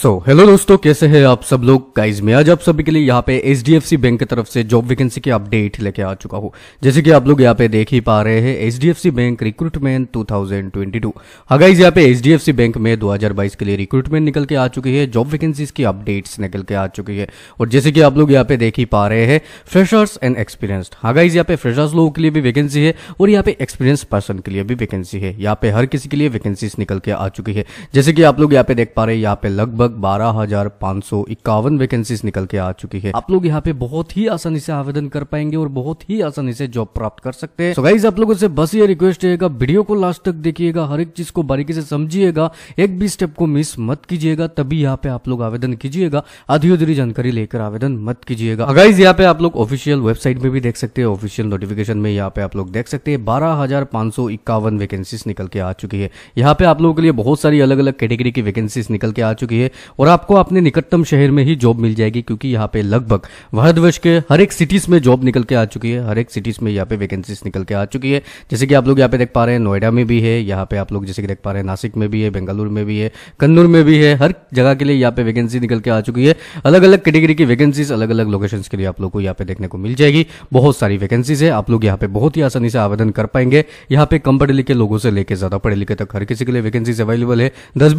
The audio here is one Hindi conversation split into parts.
सो so, हेलो दोस्तों कैसे हैं आप सब लोग गाइज में आज आप सभी के लिए यहाँ पे H D F C bank की तरफ से जॉब वैकेंसी की अपडेट लेके आ चुका हूँ जैसे कि आप लोग यहाँ पे देख ही पा रहे हैं एच बैंक रिक्रूटमेंट 2022 हाँ गाइज यहाँ पे H D F C bank में 2022 के लिए रिक्रूटमेंट निकल के आ चुकी है जॉब वैकेंसीज की अपडेट्स निकल के आ चुकी है और जैसे कि आप लोग यहाँ पे देख ही पा रहे हैं फ्रेशर्स एंड एक्सपीरियंस्ड हाँ गाइज यहाँ पे फ्रेशर्स लोगों के लिए भी वैकेंसी है और यहाँ पे एक्सपीरियंस पर्सन के लिए भी वैकेंसी है यहाँ पे हर किसी के लिए वैकेंसीज निकल के आ चुकी है जैसे कि आप लोग यहाँ पे देख पा रहे हैं यहाँ पे लगभग लगभग बारह हजार पांच सौ इक्यावन वैकेंसीज निकल के आ चुकी है आप लोग यहाँ पे बहुत ही आसानी से आवेदन कर पाएंगे और बहुत ही आसानी से जॉब प्राप्त कर सकते हैं so आप लोगों से बस ये रिक्वेस्ट रहेगा वीडियो को लास्ट तक देखिएगा हर एक चीज को बारीकी से समझिएगा एक भी स्टेप को मिस मत कीजिएगा तभी यहाँ पे आप लोग आवेदन कीजिएगा आधी अधूरी जानकारी लेकर आवेदन मत कीजिएगा अगाइज यहाँ पे आप लोग ऑफिशियल वेबसाइट में भी देख सकते हैं ऑफिशियल नोटिफिकेशन में यहाँ पे आप लोग देख सकते हैं बारह हजार पांच सौ इक्यावन वैकेंसीज निकल के आ चुकी है यहाँ पे आप लोगों के लिए बहुत सारी अलग अलग कैटेगरी की वैकेंसीज निकल के आ चुकी है और आपको अपने निकटतम शहर में ही जॉब मिल जाएगी क्योंकि यहाँ पे लगभग भारतवर्ष के हर एक सिटीज में जॉब निकल के आ चुकी है हर एक सिटीज में यहाँ पे वैकेंसीज निकल के आ चुकी है जैसे कि आप लोग यहाँ पे देख पा रहे हैं नोएडा में भी है यहाँ पे आप लोग जैसे कि देख पा रहे हैं नासिक में भी है बेंगलुरु में भी है कन्नूर में भी है हर जगह के लिए यहाँ पे वैकेंसी निकल के आ चुकी है अलग अलग कैटेगरी की वैकेंसीज अलग अलग लोकेशन के लिए आप लोग को यहाँ पे देखने को मिल जाएगी बहुत सारी वैकेंसीज है आप लोग यहाँ पे बहुत ही आसानी से आवेदन कर पाएंगे यहाँ पे कम पढ़े लिखे लोगों से लेकर ज्यादा पढ़े लिखे तक हर किसी के लिए वैकेंसीज अवेलेबल है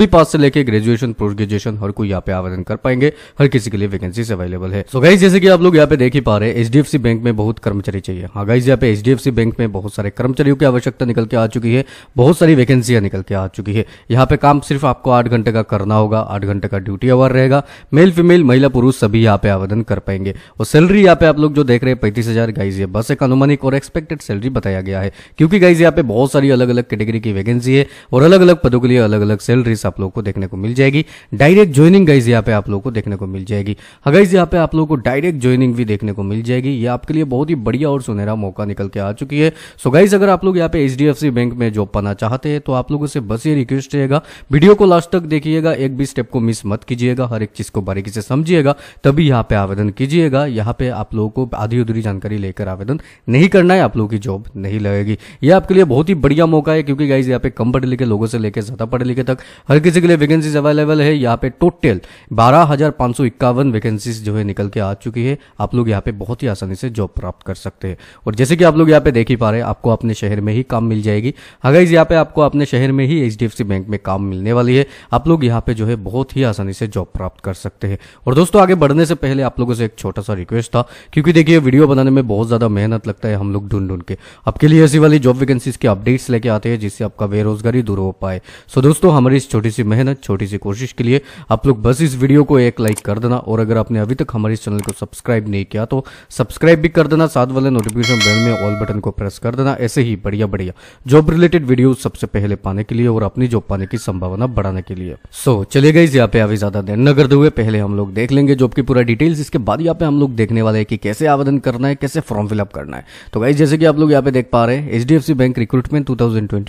भी पास से लेकर ग्रेजुएशन पोस्ट ग्रेजुएशन नोटिफिकेशन हर कोई यहाँ पे आवेदन कर पाएंगे हर किसी के लिए वैकेंसी अवेलेबल है सो गाइज जैसे कि आप लोग यहाँ पे देख ही पा रहे हैं एचडीएफसी बैंक में बहुत कर्मचारी चाहिए हाँ गाइज यहाँ पे एचडीएफसी बैंक में बहुत सारे कर्मचारियों की आवश्यकता निकल के आ चुकी है बहुत सारी वैकेंसियां निकल के आ चुकी है यहाँ पे काम सिर्फ आपको आठ घंटे का करना होगा आठ घंटे का ड्यूटी आवर रहेगा मेल फीमेल महिला पुरुष सभी यहाँ पे आवेदन कर पाएंगे और सैलरी यहाँ पे आप लोग जो देख रहे हैं पैंतीस हजार गाइज ये बस एक अनुमानिक और एक्सपेक्टेड सैलरी बताया गया है क्योंकि गाइज यहाँ पे बहुत सारी अलग अलग कैटेगरी की वैकेंसी है और अलग अलग पदों के लिए अलग अलग सैलरीज आप लोग को देखने को मिल जाएगी ढाई डायरेक्ट ज्वाइनिंग गाइज यहाँ पे आप लोगों को देखने को मिल जाएगी हाइज यहाँ पे आप लोगों को डायरेक्ट ज्वाइनिंग भी देखने को मिल जाएगी ये आपके लिए बहुत ही बढ़िया और सुनहरा मौका निकल के आ चुकी है सो गाइज अगर आप लोग यहाँ पे एच बैंक में जॉब पाना चाहते हैं तो आप लोगों से बस ये रिक्वेस्ट रहेगा वीडियो को लास्ट तक देखिएगा एक भी स्टेप को मिस मत कीजिएगा हर एक चीज को बारीकी से समझिएगा तभी यहाँ पे आवेदन कीजिएगा यहाँ पे आप लोगों को आधी अधूरी जानकारी लेकर आवेदन नहीं करना है आप लोगों की जॉब नहीं लगेगी ये आपके लिए बहुत ही बढ़िया मौका है क्योंकि गाइज यहाँ पे कम पढ़े लिखे लोगों से लेकर ज्यादा पढ़े लिखे तक हर किसी के लिए वैकेंसीज अवेलेबल है यहाँ यहाँ पे टोटल बारह हजार पाँच सौ इक्यावन वैकेंसीज जो है निकल के आ चुकी है आप लोग यहाँ पे बहुत ही आसानी से जॉब प्राप्त कर सकते हैं और जैसे कि आप लोग यहाँ पे देख ही पा रहे हैं आपको अपने शहर में ही काम मिल जाएगी अगर यहाँ पे आपको अपने शहर में ही एच बैंक में काम मिलने वाली है आप लोग यहाँ पे जो है बहुत ही आसानी से जॉब प्राप्त कर सकते हैं और दोस्तों आगे बढ़ने से पहले आप लोगों से एक छोटा सा रिक्वेस्ट था क्योंकि देखिए वीडियो बनाने में बहुत ज्यादा मेहनत लगता है हम लोग ढूंढ ढूंढ के आपके लिए ऐसी वाली जॉब वैकेंसीज के अपडेट्स लेके आते हैं जिससे आपका बेरोजगारी दूर हो पाए सो दोस्तों हमारी इस छोटी सी मेहनत छोटी सी कोशिश के लिए आप लोग बस इस वीडियो को एक लाइक कर देना और अगर आपने अभी तक हमारे चैनल को सब्सक्राइब नहीं किया तो सब्सक्राइब भी कर देना साथ वाले नोटिफिकेशन बेल में ऑल बटन को प्रेस कर देना ऐसे ही बढ़िया बढ़िया जॉब रिलेटेड वीडियो सबसे पहले पाने के लिए और अपनी जॉब पाने की संभावना बढ़ाने के लिए सो चले गए यहाँ पे अभी ज्यादा देर न करते हुए पहले हम लोग देख लेंगे जॉब की पूरा डिटेल्स इसके बाद यहाँ पे हम लोग देखने वाले हैं कि कैसे आवेदन करना है कैसे फॉर्म फिलअप करना है तो गाइज जैसे कि आप लोग यहाँ पे देख पा रहे हैं H bank recruitment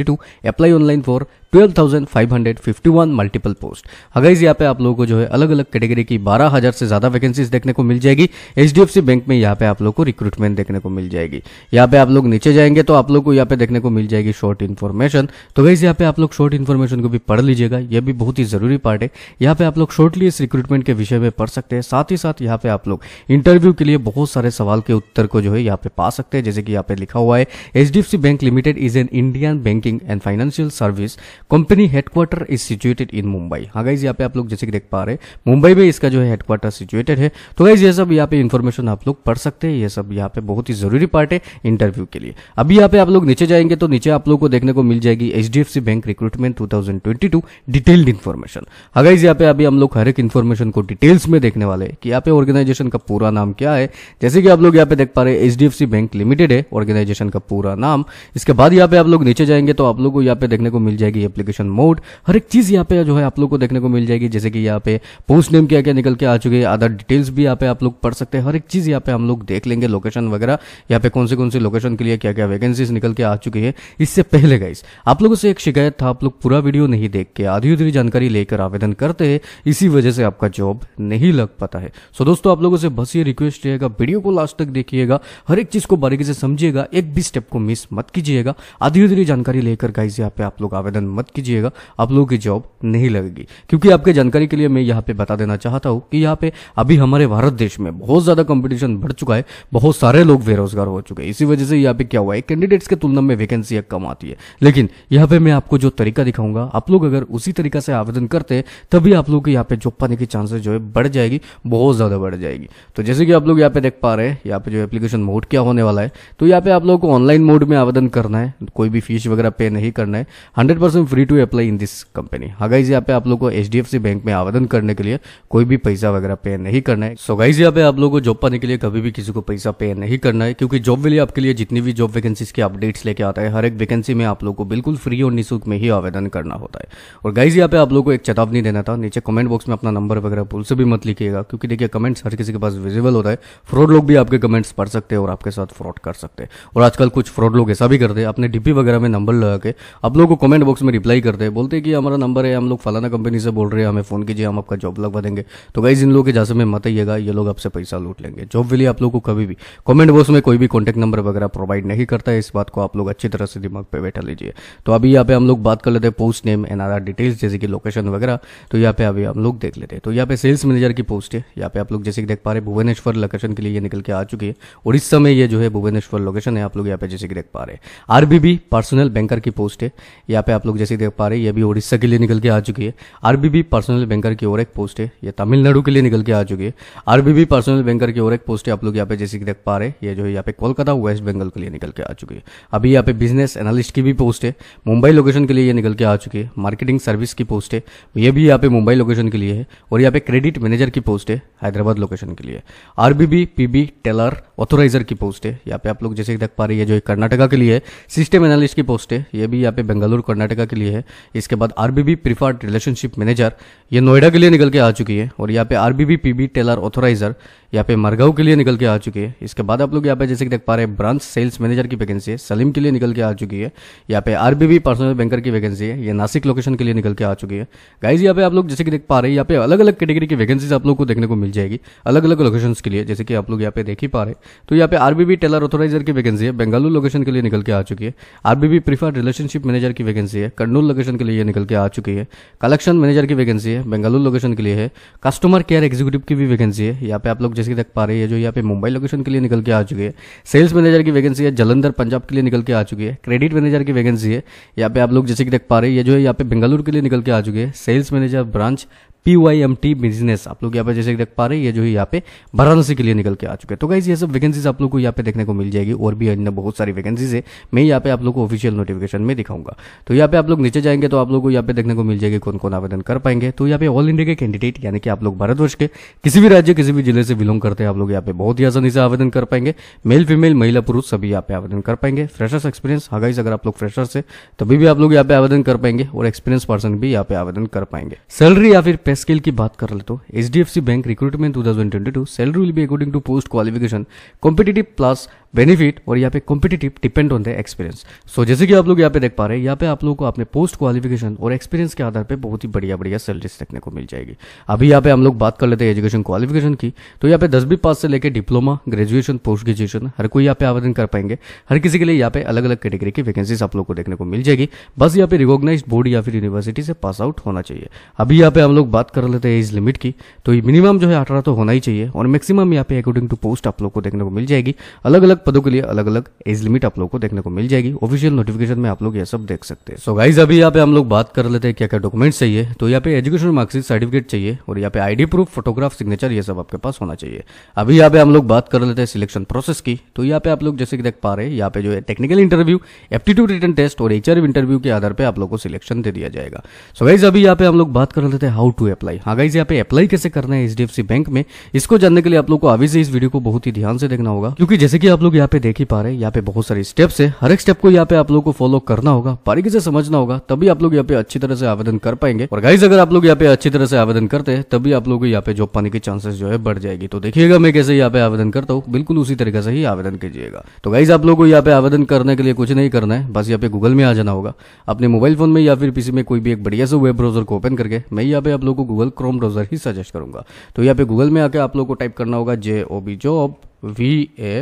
to apply online for 12,551 multiple post अगर यहाँ पे आप लोगों को जो है अलग अलग कैटेगरी की 12,000 से ज्यादा वैकेंसीज देखने को मिल जाएगी एच बैंक में यहाँ पे आप लोग को रिक्रूटमेंट देखने को मिल जाएगी यहाँ पे आप लोग नीचे जाएंगे तो आप लोग को यहाँ पे देखने को मिल जाएगी शॉर्ट इन्फॉर्मेशन तो वही यहाँ पे आप लोग शॉर्ट इन्फॉर्मेशन को भी पढ़ लीजिएगा यह भी बहुत ही जरूरी पार्ट है यहाँ पे आप लोग शॉर्टली इस रिक्रूटमेंट के विषय में पढ़ सकते हैं साथ ही साथ यहाँ पे आप लोग इंटरव्यू के लिए बहुत सारे सवाल के उत्तर को जो है यहाँ पे पा सकते हैं जैसे कि यहाँ पे लिखा हुआ है H bank limited is an Indian banking and financial service company headquarter is situated in Mumbai हाँ गाइज यहाँ पे आप लोग जैसे कि देख पा रहे हैं मुंबई में इसका जो है हेडक्वार्टर सिचुएटेड है तो गाइज ये सब यहाँ पे इन्फॉर्मेशन आप लोग पढ़ सकते हैं ये सब यहाँ पे बहुत ही जरूरी पार्ट है इंटरव्यू के लिए अभी यहाँ पे आप लोग नीचे जाएंगे तो नीचे आप लोग को देखने को मिल जाएगी H bank recruitment to detailed information हाँ गाइज यहाँ पे अभी हम लोग हर एक इन्फॉर्मेशन को डिटेल्स में देखने वाले कि यहाँ पे ऑर्गेनाइजेशन का पूरा नाम क्या है जैसे कि आप लोग यहाँ पे देख पा रहे हैं एच बैंक लिमिटेड है ऑर्गेनाइजेशन का पूरा नाम इसके बाद यहाँ पे आप लोग नीचे जाएंगे तो आप लोग को यहाँ पे देखने को मिल जाएगी ये एप्लीकेशन मोड हर एक चीज यहाँ पे जो है आप लोग को देखने को मिल जाएगी जैसे कि यहाँ पे पोस्ट नेम क्या क्या निकल के आ चुके हैं अदर डिटेल्स भी यहाँ पे आप लोग पढ़ सकते हैं हर एक चीज यहाँ पे हम लोग देख लेंगे लोकेशन वगैरह यहाँ पे कौन से कौन से लोकेशन के लिए क्या क्या वैकेंसीज निकल के आ चुकी है इससे पहले गाइस आप लोगों से एक शिकायत था आप लोग पूरा वीडियो नहीं देख के आधी उधरी जानकारी लेकर आवेदन करते हैं इसी वजह से आपका जॉब नहीं लग पाता है सो दोस्तों आप लोगों से बस ये रिक्वेस्ट रहेगा वीडियो को लास्ट तक देखिएगा हर एक चीज को बारीकी से समझिएगा एक भी स्टेप को मिस मत कीजिएगा आधी उधरी जानकारी लेकर गाइज यहाँ पे आप लोग आवेदन मत कीजिएगा आप लोगों की जॉब नहीं लगेगी क्योंकि आपके जानकारी के लिए मैं यहाँ पे बता देना चाहता हूँ कि यहाँ पे अभी हमारे भारत देश में बहुत ज़्यादा कंपटीशन बढ़ चुका है बहुत सारे लोग बेरोजगार हो चुके हैं इसी वजह से यहाँ पे क्या हुआ है कैंडिडेट्स के तुलना में वैकेंसी कम आती है लेकिन यहाँ पे मैं आपको जो तरीका दिखाऊंगा आप लोग अगर उसी तरीका से आवेदन करते हैं तभी आप लोग के यहाँ पे जॉब पाने की चांसेस जो है बढ़ जाएगी बहुत ज़्यादा बढ़ जाएगी तो जैसे कि आप लोग यहाँ पे देख पा रहे हैं यहाँ पे जो एप्लीकेशन मोड क्या होने वाला है तो यहाँ पे आप लोगों को ऑनलाइन मोड में आवेदन करना है कोई भी फीस वगैरह पे नहीं करना है हंड्रेड एकदम free to apply in this company हाँ गाइज यहाँ पे आप लोग को एच बैंक में आवेदन करने के लिए कोई भी पैसा वगैरह पे नहीं करना है सो गाइज यहाँ पे आप लोग को जॉब पाने के लिए कभी भी किसी को पैसा पे नहीं करना है क्योंकि जॉब वाली आपके लिए जितनी भी जॉब वैकेंसीज के अपडेट्स लेके आता है हर एक वैकेंसी में आप लोग को बिल्कुल फ्री और निःशुल्क में ही आवेदन करना होता है और गाइज यहाँ पे आप लोग को एक चेतावनी देना था नीचे कमेंट बॉक्स में अपना नंबर वगैरह भूल से भी मत लिखिएगा क्योंकि देखिए कमेंट्स हर किसी के पास विजिबल होता है फ्रॉड लोग भी आपके कमेंट्स पढ़ सकते हैं और आपके साथ फ्रॉड कर सकते हैं और आजकल कुछ फ्रॉड लोग ऐसा भी करते हैं अपने डीपी वगैरह में नंबर लगा के आप लोग को कमेंट बॉक्स में रिप्लाई करते हैं बोलते हैं कि हमारा नंबर है हम लोग फलाना कंपनी से बोल रहे हैं हमें फ़ोन कीजिए हम आपका जॉब लगवा देंगे तो गाइज इन लोगों के जैसे में मत आइएगा ये लोग आपसे पैसा लूट लेंगे जॉब के लिए आप लोग को कभी भी कॉमेंट बॉक्स में कोई भी कॉन्टैक्ट नंबर वगैरह प्रोवाइड नहीं करता है इस बात को आप लोग अच्छी तरह से दिमाग पर बैठा लीजिए तो अभी यहाँ पे हम लोग बात कर लेते हैं पोस्ट नेम एन आर डिटेल्स जैसे कि लोकेशन वगैरह तो यहाँ पे अभी हम लोग देख लेते हैं तो यहाँ पे सेल्स मैनेजर की पोस्ट है यहाँ पे आप लोग जैसे कि देख पा रहे हैं भुवनेश्वर लोकेशन के लिए ये निकल के आ चुकी है उड़ीसा में ये जो है भुवनेश्वर लोकेशन है आप लोग यहाँ पे जैसे कि देख पा रहे हैं आरबीबी पर्सनल बैंकर की पोस्ट है यहाँ पे आप लोग जैसे देख पा रहे हैं ये भी उड़ीसा के लिए निकल के आ चुकी है आरबीबी पर्सनल बैंकर की ओर एक पोस्ट है ये तमिलनाडु के लिए निकल के आ चुकी है आरबीबी पर्सनल बैंकर की ओर एक पोस्ट है आप लोग यहाँ पे जैसे देख पा रहे हैं ये जो है यहाँ पे कोलकाता वेस्ट बंगाल के लिए निकल के आ चुकी है अभी यहाँ पे बिजनेस एनालिस्ट की भी पोस्ट है मुंबई लोकेशन के लिए ये निकल के आ चुकी है मार्केटिंग सर्विस की पोस्ट है ये भी यहाँ पे मुंबई लोकेशन के लिए है और यहाँ पे क्रेडिट मैनेजर की पोस्ट है हैदराबाद लोकेशन के लिए आरबीबी पीबी टेलर ऑथोराइजर की पोस्ट है यहाँ पे आप लोग जैसे देख पा रहे हैं जो है कर्नाटका के लिए सिस्टम एनालिस्ट की पोस्ट है ये भी यहाँ पे बेंगलुरु कर्नाटका के लिए है इसके बाद R B preferred relationship manager ये नोएडा के लिए निकल के आ चुकी है और यहाँ पे R B PB teller authoriser यहाँ पे मरगाव के लिए निकल के आ चुकी है इसके बाद आप लोग यहाँ पे जैसे कि देख पा रहे हैं ब्रांच सेल्स मैनेजर की वैकेंसी है सलीम के लिए निकल के आ चुकी है यहाँ पे आर पर्सनल बैंकर की वैकेंसी है ये नासिक लोकेशन के लिए निकल के आ चुकी है गाइज यहाँ पे आप लोग जैसे कि देख पा रहे हैं यहाँ पे अलग अलग कैटेगरी की वैकेंसीज आप लोग को देखने को मिल जाएगी अलग अलग लोकेशन के लिए जैसे कि आप लोग यहाँ पे देख ही पा रहे तो यहाँ पे आरबीबी टेलर ऑथोराइजर की वैकेंसी है बेंगालू लोकेशन के लिए निकल के आ चुकी है आरबीबी प्रीफर्ड रिलेशनशिप मैनेजर की वैकेंसी है कर्नूल लोकेशन के लिए ये निकल के आ चुकी है कलेक्शन मैनेजर की वैकेंसी है बेंगलुरु लोकेशन के लिए है कस्टमर केयर एग्जीक्यूटिव की भी वैकेंसी है यहाँ पे आप लोग जैसे देख पा रहे हैं जो यहाँ पे मुंबई लोकेशन के लिए निकल के आ चुकी है सेल्स मैनेजर की वैकेंसी है जलंधर पंजाब के लिए निकल के आ चुकी है क्रेडिट मैनेजर की वैकेंसी है यहाँ पे आप लोग जैसे कि देख पा रहे हैं ये जो है यहाँ पे बेंगलुरु के लिए निकल के आ चुकी है sales manager branch P Y M T business आप लोग यहाँ पे जैसे देख पा रहे हैं ये जो है यहाँ पे वाराणसी के लिए निकल के आ चुके हैं तो गाइज ये सब वैकेंसीज आप लोग को यहाँ पे देखने को मिल जाएगी और भी अन्य बहुत सारी वैकेंसीज है मैं यहाँ पे आप लोग को ऑफिशियल नोटिफिकेशन में दिखाऊंगा तो यहाँ पे आप लोग नीचे जाएंगे तो आप लोग को यहाँ पे देखने को मिल जाएगी कौन कौन आवेदन कर पाएंगे तो यहाँ पे ऑल इंडिया के कैंडिडेट यानी कि आप लोग भारतवर्ष के किसी भी राज्य किसी भी जिले से बिलोंग करते हैं आप लोग यहाँ पे बहुत ही आसानी से आवेदन कर पाएंगे मेल फीमेल महिला पुरुष सभी यहाँ पे आवेदन कर पाएंगे फ्रेशर्स एक्सपीरियंस हाँ अगर आप लोग फ्रेशर्स है तभी भी आप लोग यहाँ पे आवेदन कर पाएंगे और एक्सपीरियंस पर्सन भी यहाँ पे आवेदन कर पाएंगे सैलरी या फिर पे स्केल की बात कर ले तो H bank recruitment two thousand twenty two salary will be according to post qualification competitive plus benefit और यहाँ पे competitive depend on the experience so जैसे कि आप लोग यहाँ पे देख पा रहे हैं यहाँ पे आप लोगों को अपने पोस्ट क्वालिफिकेशन और एक्सपीरियंस के आधार पे बहुत ही बढ़िया बढ़िया सैलरीज देखने को मिल जाएगी अभी यहाँ पे हम लोग बात कर लेते हैं एजुकेशन क्वालिफिकेशन की तो यहाँ पे दसवीं पास से लेकर डिप्लोमा ग्रेजुएशन पोस्ट ग्रेजुएशन हर कोई यहाँ पे आवेदन कर पाएंगे हर किसी के लिए यहाँ पे अलग अलग कैटेगरी की वैकेंसीज आप लोग को देखने को मिल जाएगी बस यहाँ पे रिकॉग्नाइज बोर्ड या फिर यूनिवर्सिटी से पास आउट होना चाहिए अभी यहाँ पे हम लोग बात कर लेते हैं इस लिमिट की तो मिनिमम जो है अठारह तो होना ही चाहिए और मैक्सिमम यहाँ पे अकॉर्डिंग टू पोस्ट आप लोग को देखने को मिल जाएगी अलग अलग पदों के लिए अलग अलग एज लिमिट आप लोग को देखने को मिल जाएगी ऑफिशियल नोटिफिकेशन में आप लोग ये सब देख सकते हैं सो गाइज अभी यहाँ पे हम लोग बात कर लेते हैं क्या क्या डॉक्यूमेंट चाहिए तो यहाँ पे एजुकेशन मार्क्सिट सर्टिफिकेट चाहिए और यहाँ पे आईडी प्रूफ फोटोग्राफ सिग्नेचर ये सब आपके पास होना चाहिए अभी यहाँ पे हम लोग बात कर लेते हैं सिलेक्शन प्रोसेस की तो यहाँ पे आप लोग जैसे कि देख पा रहे हैं यहाँ पे जो है technical interview aptitude written test और एच इंटरव्यू के आधार पर आप लोग को सिलेक्शन दे दिया जाएगा सो गाइज अभी यहाँ पे हम लोग बात कर लेते हैं हाउ टू अप्लाई हाँ गाइज यहाँ पे अप्लाई कैसे करना है एच बैंक में इसको जानने के लिए आप लोग को अभी से इस वीडियो को बहुत ही ध्यान से देखना होगा क्योंकि जैसे कि आप लोग लोग यहाँ पे देख ही पा रहे हैं यहाँ पे बहुत सारे स्टेप्स है हर एक स्टेप को यहाँ पे आप लोग को फॉलो करना होगा बारीकी से समझना होगा तभी आप लोग यहाँ पे अच्छी तरह से आवेदन कर पाएंगे और गाइज अगर आप लोग यहाँ पे अच्छी तरह से आवेदन करते हैं तभी आप लोग यहाँ पे जॉब पाने की चांसेस जो है बढ़ जाएगी तो देखिएगा मैं कैसे यहाँ पे आवेदन करता हूँ बिल्कुल उसी तरीके से ही आवेदन कीजिएगा तो गाइज आप लोग को यहाँ पे आवेदन करने के लिए कुछ नहीं करना है बस यहाँ पे गूगल में आ जाना होगा अपने मोबाइल फोन में या फिर पीसी में कोई भी एक बढ़िया से वेब ब्राउजर को ओपन करके मैं यहाँ पे आप लोग को गूगल क्रोम ब्राउजर ही सजेस्ट करूंगा तो यहाँ पे गूगल में आके आप लोग को टाइप करना होगा J O B job V A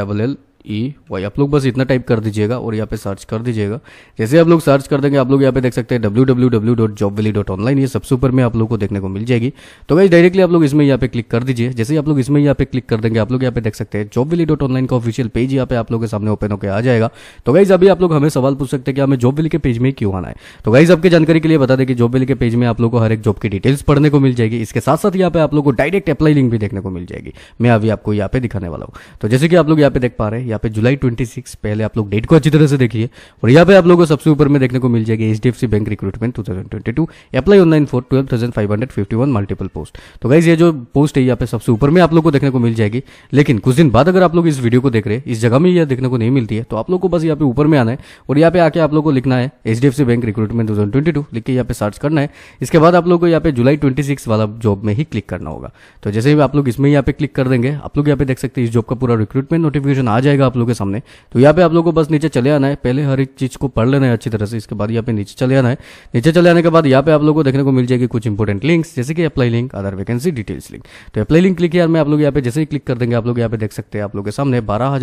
double L E e, Y आप लोग बस इतना टाइप कर दीजिएगा और यहाँ पे सर्च कर दीजिएगा जैसे आप लोग सर्च कर देंगे आप लोग यहाँ पे देख सकते हैं W W W dot job valley dot online ये सबसे ऊपर में आप लोग को देखने को मिल जाएगी तो गाइज डायरेक्टली आप लोग इसमें यहाँ पे क्लिक कर दीजिए जैसे आप लोग इसमें यहाँ पे क्लिक कर देंगे आप लोग यहाँ पे देख सकते हैं जॉब वैली डॉट ऑनलाइन का ऑफिशियल पेज यहाँ पे आप लोग के सामने ओपन होकर आ जाएगा तो गाइज अभी आप लोग हमें सवाल पूछ सकते हैं कि हमें जॉब वैली के पेज में क्यों आना है तो गाइज आपकी जानकारी के लिए बता दें कि जॉब वैली के पेज में आप लोग को हर एक जॉब की डिटेल्स पढ़ने को मिल जाएगी इसके साथ साथ यहाँ पे आप लोग को डायरेक्ट अप्लाई लिंक भी देखने को मिल जाएगी मैं अभी आपको यहाँ पे दिखाने वाला हूँ तो जैसे कि आप लोग यहाँ पे देख पा रहे हैं यहाँ पे जुलाई 26 पहले आप लोग डेट को अच्छी तरह से देखिए और यहाँ पे आप लोगों को सबसे ऊपर में देखने को मिल जाएगी H C bank recruitment two thousand twenty two apply online for twelve thousand five hundred fifty one multiple post तो गाइज ये जो पोस्ट है यहाँ पे सबसे ऊपर में आप लोग को देखने को मिल जाएगी लेकिन कुछ दिन बाद अगर आप लोग इस वीडियो को देख रहे हैं इस जगह में यह देखने को नहीं मिलती है तो आप लोग को बस यहाँ पे ऊपर में आना है और यहाँ पे आके आप लोग को लिखना है H C bank recruitment two thousand twenty two लिख के यहाँ पे सर्च करना है इसके बाद आप लोग को यहाँ पे जुलाई ट्वेंटी सिक्स वाला जॉब में ही क्लिक करना होगा तो जैसे ही आप लोग इसमें यहाँ पे क्लिक कर देंगे आप लोग यहाँ पे देख सकते हैं इस जॉब का पूरा रिक्रूटमेंट नोटिफिकेशन आ जाएगा खुलेगा आप लोगों के सामने तो यहाँ पे आप लोगों को बस नीचे चले आना है पहले हर एक चीज को पढ़ लेना है अच्छी तरह से इसके बाद यहाँ पे नीचे चले आना है नीचे चले आने के बाद यहाँ पे आप लोगों को देखने को मिल जाएगी कुछ इंपॉर्टेंट लिंक जैसे कि apply link other vacancy details link तो अप्लाई लिंक क्लिक यार मैं आप लोग यहाँ पे जैसे ही क्लिक कर देंगे आप लोग यहाँ पे देख सकते हैं आप लोग के सामने बारह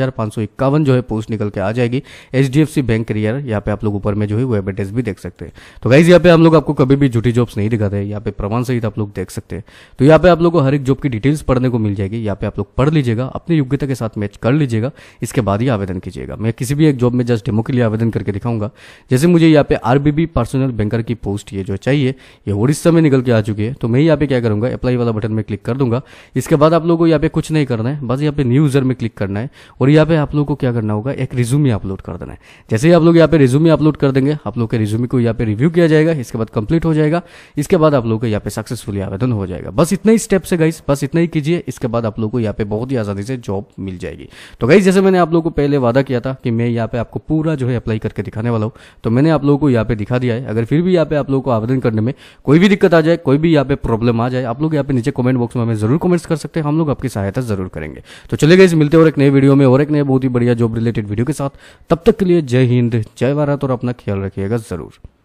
जो है पोस्ट निकल के आ जाएगी एच बैंक करियर यहाँ पे आप लोग ऊपर में जो है वेब एड्रेस भी देख सकते हैं तो गाइज यहाँ पे हम लोग आपको कभी भी झूठी जॉब्स नहीं दिखाते यहाँ पे प्रमाण सहित आप लोग देख सकते हैं तो यहाँ पे आप लोग को हर एक जॉब की डिटेल्स पढ़ने को मिल जाएगी यहाँ पे आप लोग पढ़ लीजिएगा अपनी योग्यता के साथ मैच कर लीजिएगा इसके बाद ही आवेदन कीजिएगा मैं किसी भी एक जॉब में जस्ट डेमो के लिए आवेदन करके दिखाऊंगा जैसे मुझे यहाँ पे आरबीबी पर्सनल बैंकर की पोस्ट ये जो चाहिए ये उड़ीसा में निकल के आ चुकी है तो मैं यहाँ पे क्या करूँगा अप्लाई वाला बटन में क्लिक कर दूंगा इसके बाद आप लोगों को यहाँ पे कुछ नहीं करना है बस यहाँ पे न्यू यूजर में क्लिक करना है और यहाँ पे आप लोगों को क्या करना होगा एक रिज्यूमी अपलोड कर देना है जैसे ही आप लोग यहाँ पे रिज्यूमे अपलोड कर देंगे आप लोग के रिज्यूमे को यहाँ पे रिव्यू किया जाएगा इसके बाद कंप्लीट हो जाएगा इसके बाद आप लोग को यहाँ पे सक्सेसफुली आवेदन हो जाएगा बस इतना ही स्टेप से गाइस बस इतना ही कीजिए इसके बाद आप लोग को यहाँ पे बहुत ही आसानी से जॉब मिल जाएगी तो गाइस जैसे मैंने मैंने आप लोगों को पहले वादा किया था कि मैं यहाँ पे आपको पूरा जो है अप्लाई करके दिखाने वाला हूँ तो मैंने आप लोगों को यहाँ पे दिखा दिया है अगर फिर भी यहाँ पे आप लोगों को आवेदन करने में कोई भी दिक्कत आ जाए कोई भी यहाँ पे प्रॉब्लम आ जाए आप लोग यहाँ पे नीचे कमेंट बॉक्स में हमें जरूर कमेंट्स कर सकते हैं हम लोग आपकी सहायता जरूर करेंगे तो चले गए मिलते और एक नए वीडियो में और एक नए बहुत ही बढ़िया जॉब रिलेटेड वीडियो के साथ तब तक के लिए जय हिंद जय भारत और अपना ख्याल रखिएगा जरूर